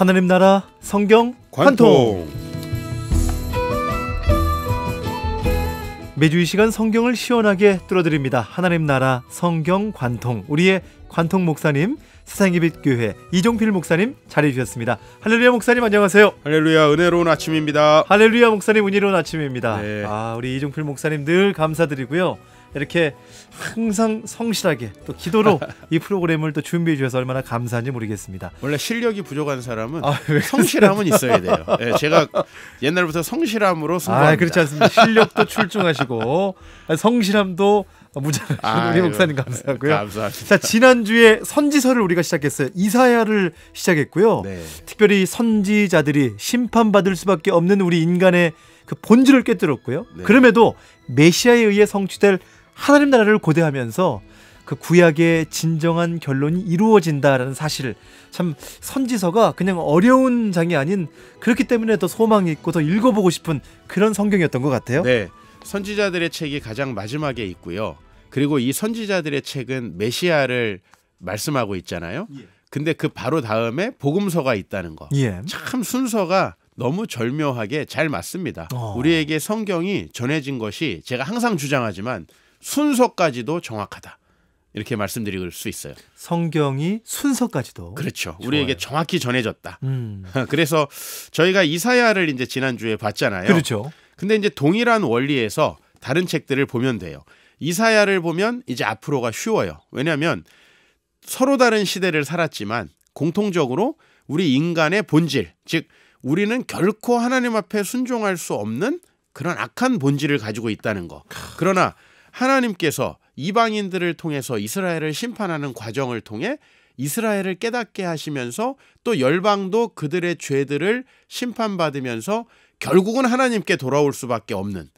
하나님 나라 성경 관통. 관통. 매주 이 시간 성경을 시원하게 뚫어드립니다. 하나님 나라 성경 관통 우리의 관통 목사님 세상의 빛 교회 이종필 목사님 자리해 주셨습니다. 할렐루야 목사님 안녕하세요. 할렐루야 은혜로운 아침입니다. 할렐루야 목사님 은혜로운 아침입니다. 네. 아 우리 이종필 목사님 늘 감사드리고요. 이렇게 항상 성실하게 또 기도로 이 프로그램을 또 준비해 주셔서 얼마나 감사한지 모르겠습니다. 원래 실력이 부족한 사람은 아, 성실함은 있어야 돼요. 네, 제가 옛날부터 성실함으로 아, 승부합니다. 아, 그렇지 않습니다. 실력도 출중하시고 성실함도 무장 아, 우리 목사님 감사하고요. 감사합니다. 자 지난주에 선지서를 우리가 시작했어요. 이사야를 시작했고요. 네. 특별히 선지자들이 심판받을 수밖에 없는 우리 인간의 그 본질을 깨뜨렸고요. 네. 그럼에도 메시아에 의해 성취될 하나님 나라를 고대하면서 그 구약의 진정한 결론이 이루어진다라는 사실 참 선지서가 그냥 어려운 장이 아닌 그렇기 때문에 더 소망이 있고 더 읽어보고 싶은 그런 성경이었던 것 같아요. 네, 선지자들의 책이 가장 마지막에 있고요. 그리고 이 선지자들의 책은 메시아를 말씀하고 있잖아요. 예. 근데 그 바로 다음에 복음서가 있다는 거. 예. 참 순서가 너무 절묘하게 잘 맞습니다. 어. 우리에게 성경이 전해진 것이 제가 항상 주장하지만 순서까지도 정확하다. 이렇게 말씀드릴 수 있어요. 성경이 순서까지도 그렇죠. 좋아요. 우리에게 정확히 전해졌다. 음. 그래서 저희가 이사야를 이제 지난주에 봤잖아요. 그렇죠. 근데 이제 동일한 원리에서 다른 책들을 보면 돼요. 이사야를 보면 이제 앞으로가 쉬워요. 왜냐하면 서로 다른 시대를 살았지만 공통적으로 우리 인간의 본질, 즉 우리는 결코 하나님 앞에 순종할 수 없는 그런 악한 본질을 가지고 있다는 거. 그러나 하나님께서 이방인들을 통해서 이스라엘을 심판하는 과정을 통해 이스라엘을 깨닫게 하시면서 또 열방도 그들의 죄들을 심판받으면서 결국은 하나님께 돌아올 수밖에 없는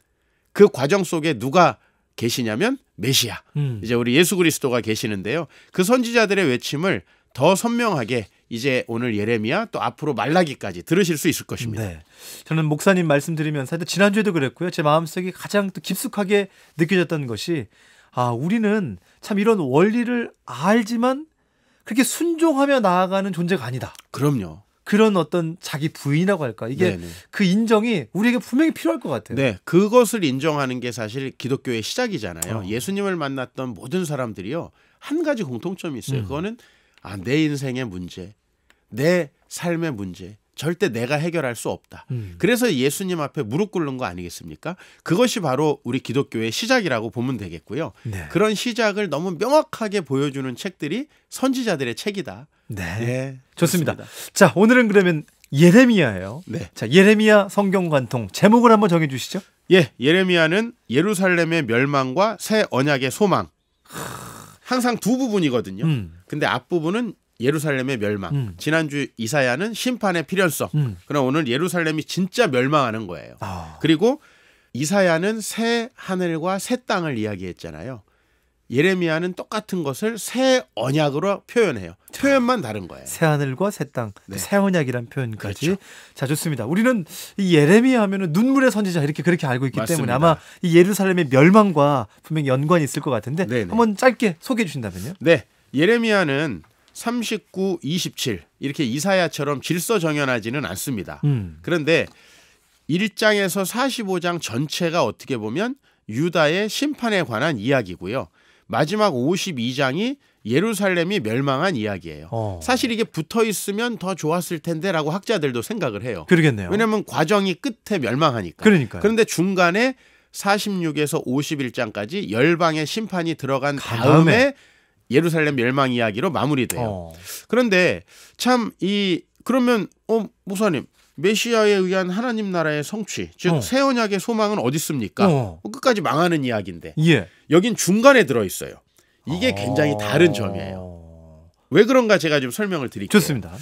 그 과정 속에 누가 계시냐면 메시아. 음. 이제 우리 예수 그리스도가 계시는데요. 그 선지자들의 외침을 더 선명하게 이제 오늘 예레미야 또 앞으로 말라기까지 들으실 수 있을 것입니다. 네. 저는 목사님 말씀드리면서 지난주에도 그랬고요. 제 마음속에 가장 또 깊숙하게 느껴졌던 것이 아, 우리는 참 이런 원리를 알지만 그렇게 순종하며 나아가는 존재가 아니다. 그럼요. 그런 어떤 자기 부인이라고 할까 이게 네네. 네. 그 인정이 우리에게 분명히 필요할 것 같아요. 네, 그것을 인정하는 게 사실 기독교의 시작이잖아요. 어. 예수님을 만났던 모든 사람들이요 한 가지 공통점이 있어요. 음. 그거는 아, 내 인생의 문제, 내 삶의 문제 절대 내가 해결할 수 없다. 음. 그래서 예수님 앞에 무릎 꿇는 거 아니겠습니까? 그것이 바로 우리 기독교의 시작이라고 보면 되겠고요. 네. 그런 시작을 너무 명확하게 보여주는 책들이 선지자들의 책이다. 네. 네 좋습니다. 그습니다 자, 오늘은 그러면 예레미야예요. 네. 자, 예레미야 성경 관통 제목을 한번 정해 주시죠. 예, 예레미야는 예루살렘의 멸망과 새 언약의 소망. 항상 두 부분이거든요. 음. 근데 앞부분은 예루살렘의 멸망. 음. 지난주 이사야는 심판의 필연성. 음. 그러나 오늘 예루살렘이 진짜 멸망하는 거예요. 아. 그리고 이사야는 새 하늘과 새 땅을 이야기했잖아요. 예레미야는 똑같은 것을 새 언약으로 표현해요. 표현만 다른 거예요. 새 하늘과 새 땅, 네. 새 언약이란 표현까지. 그렇죠. 자 좋습니다. 우리는 이 예레미야 하면은 눈물의 선지자 이렇게 그렇게 알고 있기 맞습니다. 때문에 아마 이 예루살렘의 멸망과 분명 연관이 있을 것 같은데 네네. 한번 짧게 소개해 주신다면요. 네, 예레미야는 39, 27 이렇게 이사야처럼 질서 정연하지는 않습니다. 음. 그런데 1장에서 45장 전체가 어떻게 보면 유다의 심판에 관한 이야기고요. 마지막 52장이 예루살렘이 멸망한 이야기예요. 어. 사실 이게 붙어 있으면 더 좋았을 텐데라고 학자들도 생각을 해요. 그러겠네요. 왜냐하면 과정이 끝에 멸망하니까. 그러니까. 그런데 중간에 46에서 51장까지 열방의 심판이 들어간 그 다음에, 다음에 예루살렘 멸망 이야기로 마무리돼요. 어. 그런데 참 이 그러면 어 목사님 메시아에 의한 하나님 나라의 성취, 즉새 어. 언약의 소망은 어디 있습니까? 어. 어. 끝까지 망하는 이야기인데 예. 여긴 중간에 들어 있어요. 이게 어. 굉장히 다른 점이에요. 왜 그런가 제가 좀 설명을 드릴게요. 좋습니다.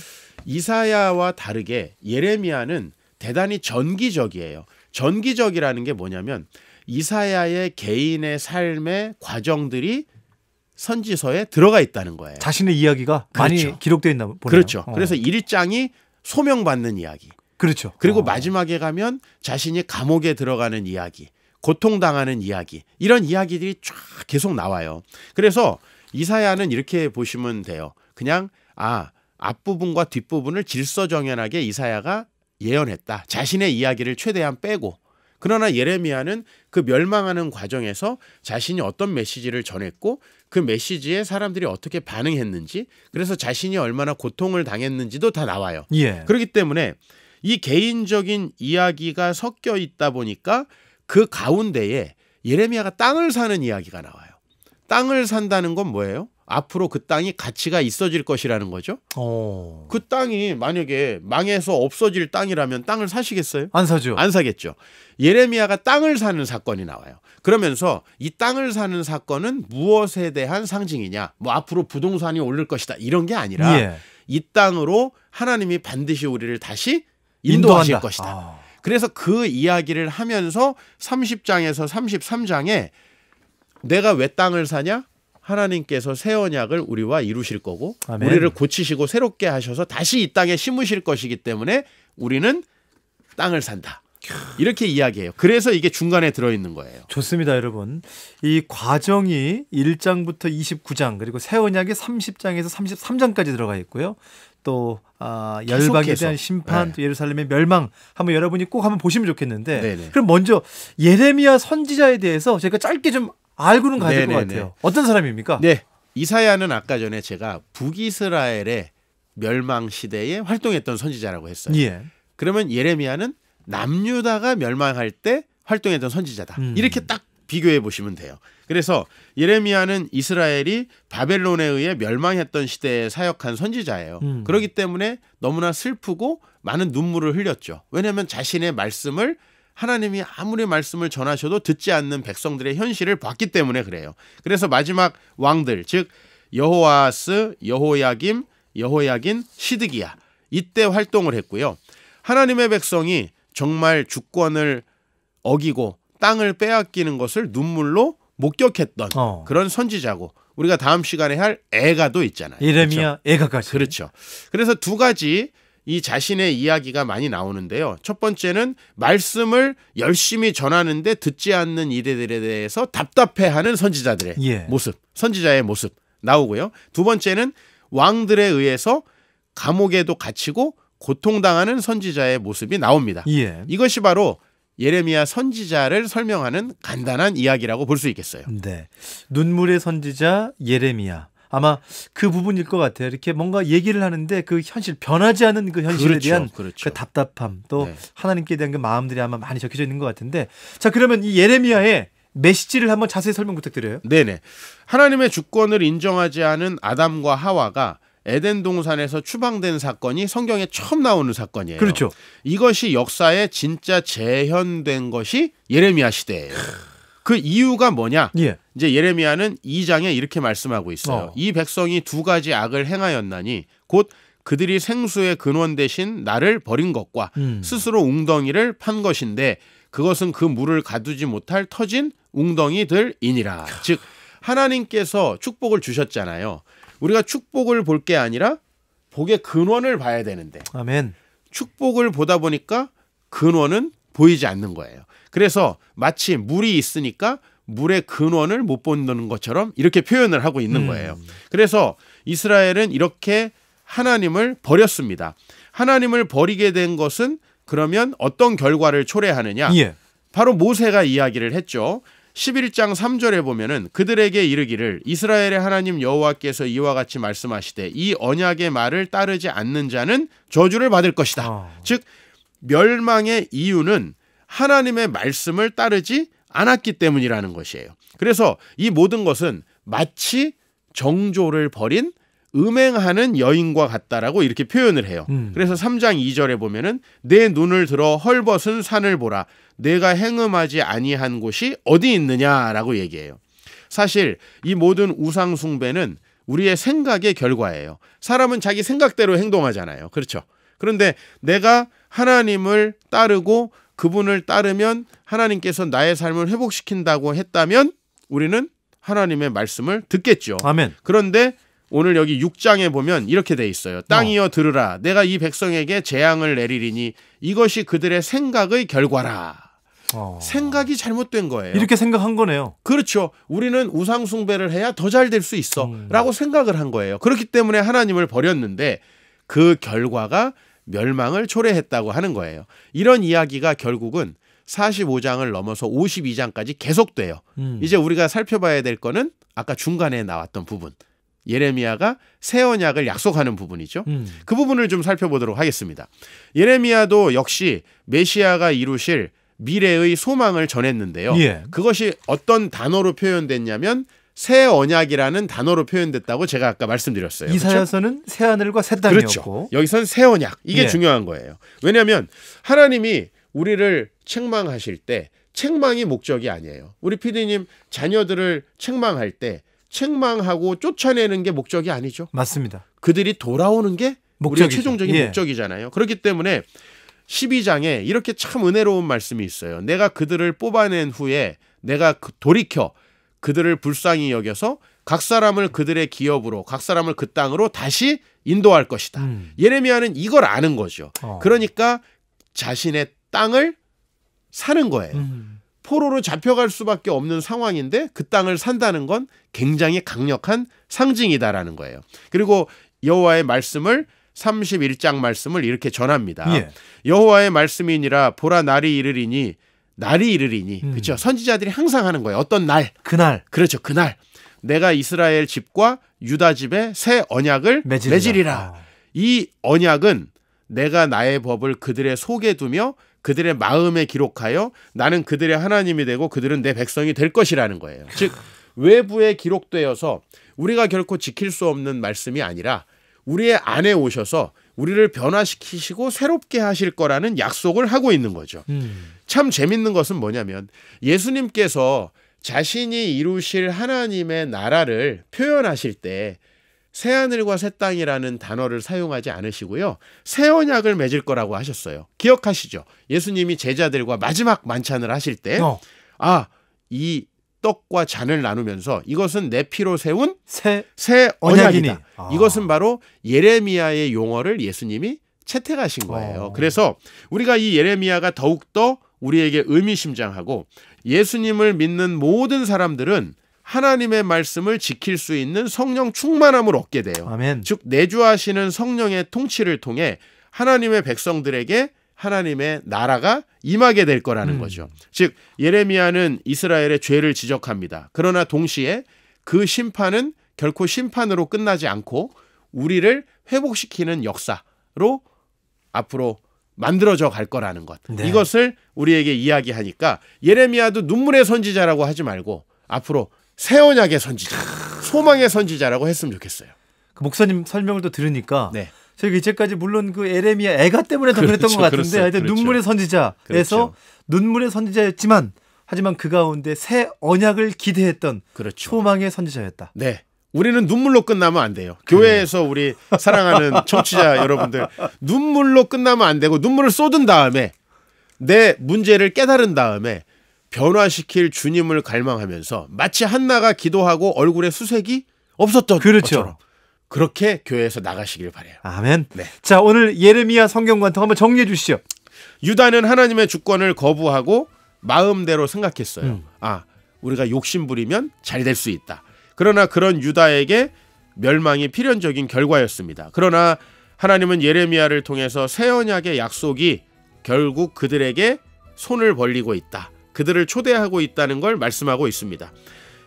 이사야와 다르게 예레미야는 대단히 전기적이에요. 전기적이라는 게 뭐냐면 이사야의 개인의 삶의 과정들이 선지서에 들어가 있다는 거예요. 자신의 이야기가 그렇죠. 많이 기록되어 있나 보네요. 그렇죠. 어. 그래서 일장이 소명받는 이야기. 그렇죠. 그리고 어. 마지막에 가면 자신이 감옥에 들어가는 이야기, 고통당하는 이야기, 이런 이야기들이 쫙 계속 나와요. 그래서 이사야는 이렇게 보시면 돼요. 그냥 아, 앞부분과 뒷부분을 질서정연하게 이사야가 예언했다. 자신의 이야기를 최대한 빼고 그러나 예레미야는 그 멸망하는 과정에서 자신이 어떤 메시지를 전했고 그 메시지에 사람들이 어떻게 반응했는지 그래서 자신이 얼마나 고통을 당했는지도 다 나와요. 예. 그렇기 때문에 이 개인적인 이야기가 섞여 있다 보니까 그 가운데에 예레미야가 땅을 사는 이야기가 나와요. 땅을 산다는 건 뭐예요? 앞으로 그 땅이 가치가 있어질 것이라는 거죠. 오. 어. 그 땅이 만약에 망해서 없어질 땅이라면 땅을 사시겠어요? 안 사죠. 안 사겠죠. 예레미야가 땅을 사는 사건이 나와요. 그러면서 이 땅을 사는 사건은 무엇에 대한 상징이냐? 뭐 앞으로 부동산이 오를 것이다 이런 게 아니라 예. 이 땅으로 하나님이 반드시 우리를 다시 인도하실 인도한다. 것이다. 아. 그래서 그 이야기를 하면서 30장에서 33장에 내가 왜 땅을 사냐? 하나님께서 새 언약을 우리와 이루실 거고 아멘. 우리를 고치시고 새롭게 하셔서 다시 이 땅에 심으실 것이기 때문에 우리는 땅을 산다. 이렇게 이야기해요. 그래서 이게 중간에 들어있는 거예요. 좋습니다, 여러분. 이 과정이 1장부터 29장 그리고 새 언약이 30장에서 33장까지 들어가 있고요. 또 아, 열방에 계속 대한 심판, 네. 또 예루살렘의 멸망 한번 여러분이 꼭 한번 보시면 좋겠는데 네네. 네. 그럼 먼저 예레미야 선지자에 대해서 제가 짧게 좀 알고는 가야네네것 같아요. 어떤 사람입니까? 네. 이사야는 아까 전에 제가 북이스라엘의 멸망 시대에 활동했던 선지자라고 했어요. 예. 그러면 예레미야는 남유다가 멸망할 때 활동했던 선지자다. 음. 이렇게 딱 비교해 보시면 돼요. 그래서 예레미야는 이스라엘이 바벨론에 의해 멸망했던 시대에 사역한 선지자예요. 음. 그렇기 때문에 너무나 슬프고 많은 눈물을 흘렸죠. 왜냐하면 자신의 말씀을 하나님이 아무리 말씀을 전하셔도 듣지 않는 백성들의 현실을 봤기 때문에 그래요. 그래서 마지막 왕들 즉 여호아스, 여호야김, 여호야긴, 시드기야 이때 활동을 했고요. 하나님의 백성이 정말 주권을 어기고 땅을 빼앗기는 것을 눈물로 목격했던 어. 그런 선지자고 우리가 다음 시간에 할애가도 있잖아요. 예레미야 그가까지 그렇죠? 그렇죠. 그래서 두 가지 이 자신의 이야기가 많이 나오는데요. 첫 번째는 말씀을 열심히 전하는데 듣지 않는 이들에 대해서 답답해하는 선지자들의 예. 모습, 선지자의 모습 나오고요. 두 번째는 왕들에 의해서 감옥에도 갇히고 고통당하는 선지자의 모습이 나옵니다. 예. 이것이 바로 예레미야 선지자를 설명하는 간단한 이야기라고 볼 수 있겠어요. 네. 눈물의 선지자 예레미야 아마 그 부분일 것 같아요. 이렇게 뭔가 얘기를 하는데 그 현실 변하지 않은 그 현실에 그렇죠, 대한 그 그렇죠. 그 답답함 또 네. 하나님께 대한 그 마음들이 아마 많이 적혀져 있는 것 같은데 자 그러면 이 예레미야의 메시지를 한번 자세히 설명 부탁드려요. 네네. 하나님의 주권을 인정하지 않은 아담과 하와가 에덴 동산에서 추방된 사건이 성경에 처음 나오는 사건이에요. 그렇죠. 이것이 역사에 진짜 재현된 것이 예레미야 시대예요. 그 이유가 뭐냐? 예. 이제 예레미야는 2장에 이렇게 말씀하고 있어요. 어. 이 백성이 두 가지 악을 행하였나니 곧 그들이 생수의 근원 대신 나를 버린 것과 음. 스스로 웅덩이를 판 것인데 그것은 그 물을 가두지 못할 터진 웅덩이들이니라. 즉 하나님께서 축복을 주셨잖아요. 우리가 축복을 볼 게 아니라 복의 근원을 봐야 되는데. 아멘. 축복을 보다 보니까 근원은 보이지 않는 거예요. 그래서 마치 물이 있으니까 물의 근원을 못 본다는 것처럼 이렇게 표현을 하고 있는 음. 거예요. 음. 그래서 이스라엘은 이렇게 하나님을 버렸습니다. 하나님을 버리게 된 것은 그러면 어떤 결과를 초래하느냐? 예. 바로 모세가 이야기를 했죠. 11장 3절에 보면은 그들에게 이르기를 이스라엘의 하나님 여호와께서 이와 같이 말씀하시되 이 언약의 말을 따르지 않는 자는 저주를 받을 것이다. 어. 즉 멸망의 이유는 하나님의 말씀을 따르지 않았기 때문이라는 것이에요. 그래서 이 모든 것은 마치 정조를 버린 음행하는 여인과 같다라고 이렇게 표현을 해요. 음. 그래서 3장 2절에 보면은 내 눈을 들어 헐벗은 산을 보라. 내가 행음하지 아니한 곳이 어디 있느냐라고 얘기해요. 사실 이 모든 우상 숭배는 우리의 생각의 결과예요. 사람은 자기 생각대로 행동하잖아요. 그렇죠? 그런데 내가 하나님을 따르고 그분을 따르면 하나님께서 나의 삶을 회복시킨다고 했다면 우리는 하나님의 말씀을 듣겠죠. 아멘. 그런데 오늘 여기 6장에 보면 이렇게 돼 있어요. 어. 땅이여 들으라. 내가 이 백성에게 재앙을 내리리니 이것이 그들의 생각의 결과라. 어... 생각이 잘못된 거예요. 이렇게 생각한 거네요. 그렇죠. 우리는 우상 숭배를 해야 더 잘 될 수 있어라고 음. 생각을 한 거예요. 그렇기 때문에 하나님을 버렸는데 그 결과가 멸망을 초래했다고 하는 거예요. 이런 이야기가 결국은 45장을 넘어서 52장까지 계속돼요. 음. 이제 우리가 살펴봐야 될 거는 아까 중간에 나왔던 부분. 예레미야가 새 언약을 약속하는 부분이죠. 음. 그 부분을 좀 살펴보도록 하겠습니다. 예레미야도 역시 메시아가 이루실 미래의 소망을 전했는데요. 예. 그것이 어떤 단어로 표현됐냐면 새 언약이라는 단어로 표현됐다고 제가 아까 말씀드렸어요. 이사야서는 그렇죠 하늘과 새 땅이었고 그렇죠. 여기선 새 언약 이게 예. 중요한 거예요. 왜냐하면 하나님이 우리를 책망하실 때 책망이 목적이 아니에요. 우리 피디님 자녀들을 책망할 때 책망하고 쫓아내는 게 목적이 아니죠. 맞습니다. 그들이 돌아오는 게 목적이죠. 우리의 최종적인 예. 목적이잖아요. 그렇기 때문에 12장에 이렇게 참 은혜로운 말씀이 있어요. 내가 그들을 뽑아낸 후에 내가 그 돌이켜 그들을 불쌍히 여겨서 각 사람을 그들의 기업으로 각 사람을 그 땅으로 다시 인도할 것이다. 음. 예레미야는 이걸 아는 거죠. 어. 그러니까 자신의 땅을 사는 거예요. 음. 포로로 잡혀갈 수밖에 없는 상황인데 그 땅을 산다는 건 굉장히 강력한 상징이다라는 거예요. 그리고 여호와의 말씀을 31장 말씀을 이렇게 전합니다. 예. 여호와의 말씀이니라 보라 날이 이르리니 날이 이르리니 음. 그렇죠 선지자들이 항상 하는 거예요 어떤 날 그날 그렇죠 그날 내가 이스라엘 집과 유다 집에 새 언약을 맺으리라, 맺으리라. 아. 이 언약은 내가 나의 법을 그들의 속에 두며 그들의 마음에 기록하여 나는 그들의 하나님이 되고 그들은 내 백성이 될 것이라는 거예요 즉 외부에 기록되어서 우리가 결코 지킬 수 없는 말씀이 아니라 우리의 안에 오셔서 우리를 변화시키시고 새롭게 하실 거라는 약속을 하고 있는 거죠. 음. 참 재밌는 것은 뭐냐면 예수님께서 자신이 이루실 하나님의 나라를 표현하실 때 새하늘과 새 땅이라는 단어를 사용하지 않으시고요. 새 언약을 맺을 거라고 하셨어요. 기억하시죠? 예수님이 제자들과 마지막 만찬을 하실 때 어. 아, 이 떡과 잔을 나누면서 이것은 내 피로 세운 새, 새 언약이다. 아. 이것은 바로 예레미야의 용어를 예수님이 채택하신 거예요. 어. 그래서 우리가 이 예레미야가 더욱더 우리에게 의미심장하고 예수님을 믿는 모든 사람들은 하나님의 말씀을 지킬 수 있는 성령 충만함을 얻게 돼요. 아멘. 즉 내주하시는 성령의 통치를 통해 하나님의 백성들에게 하나님의 나라가 임하게 될 거라는 음. 거죠. 즉 예레미야는 이스라엘의 죄를 지적합니다. 그러나 동시에 그 심판은 결코 심판으로 끝나지 않고 우리를 회복시키는 역사로 앞으로 만들어져 갈 거라는 것. 네. 이것을 우리에게 이야기하니까 예레미야도 눈물의 선지자라고 하지 말고 앞으로 새 언약의 선지자, 아. 소망의 선지자라고 했으면 좋겠어요. 그 목사님 설명을 또 들으니까 네. 저희가 이제까지 물론 그 에레미야 애가 때문에 더 그랬던 그렇죠, 것 같은데 그렇죠, 그렇죠, 눈물의 선지자에서 그렇죠. 눈물의 선지자였지만 하지만 그 가운데 새 언약을 기대했던 그렇죠. 소망의 선지자였다. 네. 우리는 눈물로 끝나면 안 돼요. 교회에서 네. 우리 사랑하는 청취자 여러분들 눈물로 끝나면 안 되고 눈물을 쏟은 다음에 내 문제를 깨달은 다음에 변화시킬 주님을 갈망하면서 마치 한나가 기도하고 얼굴에 수색이 없었던 그렇죠. 것처럼 그렇게 교회에서 나가시길 바래요. 아멘. 네. 자, 오늘 예레미야 성경 관통 한번 정리해 주시죠. 유다는 하나님의 주권을 거부하고 마음대로 생각했어요. 음. 아, 우리가 욕심 부리면 잘 될 수 있다. 그러나 그런 유다에게 멸망이 필연적인 결과였습니다. 그러나 하나님은 예레미야를 통해서 새 언약의 약속이 결국 그들에게 손을 벌리고 있다. 그들을 초대하고 있다는 걸 말씀하고 있습니다.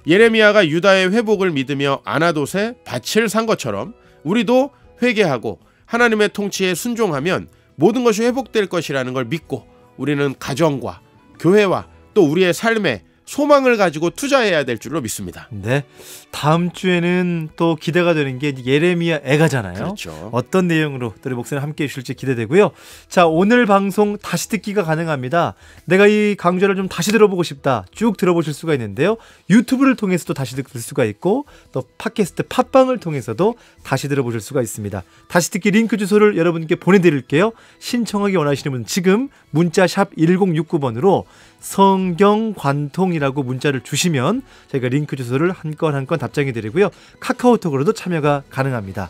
예레미야가 유다의 회복을 믿으며 아나돗에 밭을 산 것처럼 우리도 회개하고 하나님의 통치에 순종하면 모든 것이 회복될 것이라는 걸 믿고 우리는 가정과 교회와 또 우리의 삶에 소망을 가지고 투자해야 될 줄로 믿습니다. 네. 다음 주에는 또 기대가 되는 게 예레미야 애가잖아요. 그렇죠. 어떤 내용으로 또리 목사님 함께 해 주실지 기대되고요. 자, 오늘 방송 다시 듣기가 가능합니다. 내가 이 강좌를 좀 다시 들어보고 싶다. 쭉 들어보실 수가 있는데요. 유튜브를 통해서도 다시 들을 수가 있고 또 팟캐스트 팟빵을 통해서도 다시 들어보실 수가 있습니다. 다시 듣기 링크 주소를 여러분께 보내 드릴게요. 신청하기 원하시는 분 지금 문자 샵 1069번으로 성경관통이라고 문자를 주시면 저희가 링크 주소를 한 건 한 건 답장해 드리고요. 카카오톡으로도 참여가 가능합니다.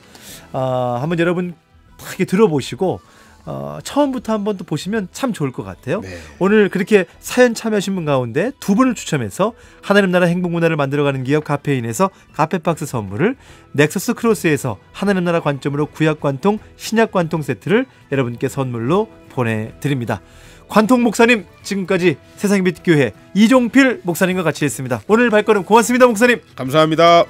어, 한번 여러분 크게 들어보시고 어, 처음부터 한번 또 보시면 참 좋을 것 같아요. 네. 오늘 그렇게 사연 참여하신 분 가운데 두 분을 추첨해서 하나님 나라 행복 문화를 만들어가는 기업 카페인에서 카페박스 선물을 넥서스 크로스에서 하나님 나라 관점으로 구약 관통 신약 관통 세트를 여러분께 선물로 보내드립니다. 관통 목사님 지금까지 세상의 빛 교회 이종필 목사님과 같이 했습니다. 오늘 발걸음 고맙습니다 목사님. 감사합니다.